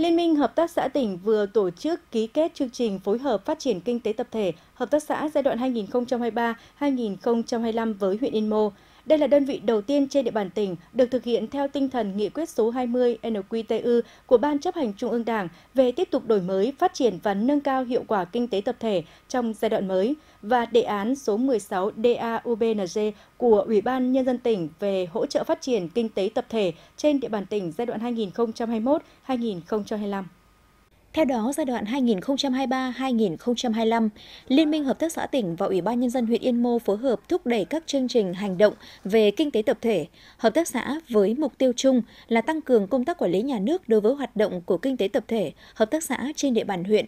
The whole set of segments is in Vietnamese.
Liên minh Hợp tác xã tỉnh vừa tổ chức ký kết chương trình phối hợp phát triển kinh tế tập thể Hợp tác xã giai đoạn 2023-2025 với huyện Yên Mô. Đây là đơn vị đầu tiên trên địa bàn tỉnh được thực hiện theo tinh thần nghị quyết số 20 NQTU của Ban chấp hành Trung ương Đảng về tiếp tục đổi mới, phát triển và nâng cao hiệu quả kinh tế tập thể trong giai đoạn mới và đề án số 16 DAUBNG của Ủy ban Nhân dân tỉnh về hỗ trợ phát triển kinh tế tập thể trên địa bàn tỉnh giai đoạn 2021-2025. Theo đó, giai đoạn 2023-2025, Liên minh Hợp tác xã tỉnh và Ủy ban Nhân dân huyện Yên Mô phối hợp thúc đẩy các chương trình hành động về kinh tế tập thể, hợp tác xã với mục tiêu chung là tăng cường công tác quản lý nhà nước đối với hoạt động của kinh tế tập thể, hợp tác xã trên địa bàn huyện,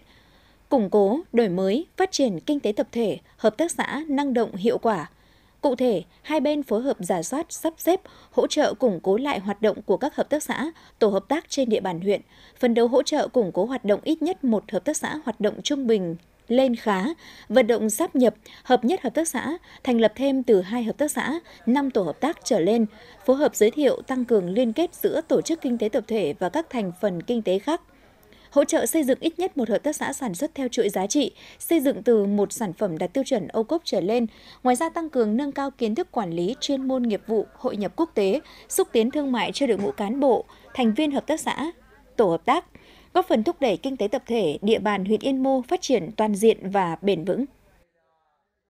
củng cố, đổi mới, phát triển kinh tế tập thể, hợp tác xã năng động hiệu quả – Cụ thể, hai bên phối hợp giả soát, sắp xếp, hỗ trợ củng cố lại hoạt động của các hợp tác xã, tổ hợp tác trên địa bàn huyện, phần đấu hỗ trợ củng cố hoạt động ít nhất một hợp tác xã hoạt động trung bình lên khá, vận động sắp nhập, hợp nhất hợp tác xã, thành lập thêm từ hai hợp tác xã, năm tổ hợp tác trở lên, phối hợp giới thiệu tăng cường liên kết giữa tổ chức kinh tế tập thể và các thành phần kinh tế khác hỗ trợ xây dựng ít nhất một hợp tác xã sản xuất theo chuỗi giá trị, xây dựng từ một sản phẩm đạt tiêu chuẩn ô cốp trở lên. Ngoài ra tăng cường nâng cao kiến thức quản lý, chuyên môn nghiệp vụ, hội nhập quốc tế, xúc tiến thương mại cho đội ngũ cán bộ, thành viên hợp tác xã, tổ hợp tác, góp phần thúc đẩy kinh tế tập thể địa bàn huyện Yên Mô phát triển toàn diện và bền vững.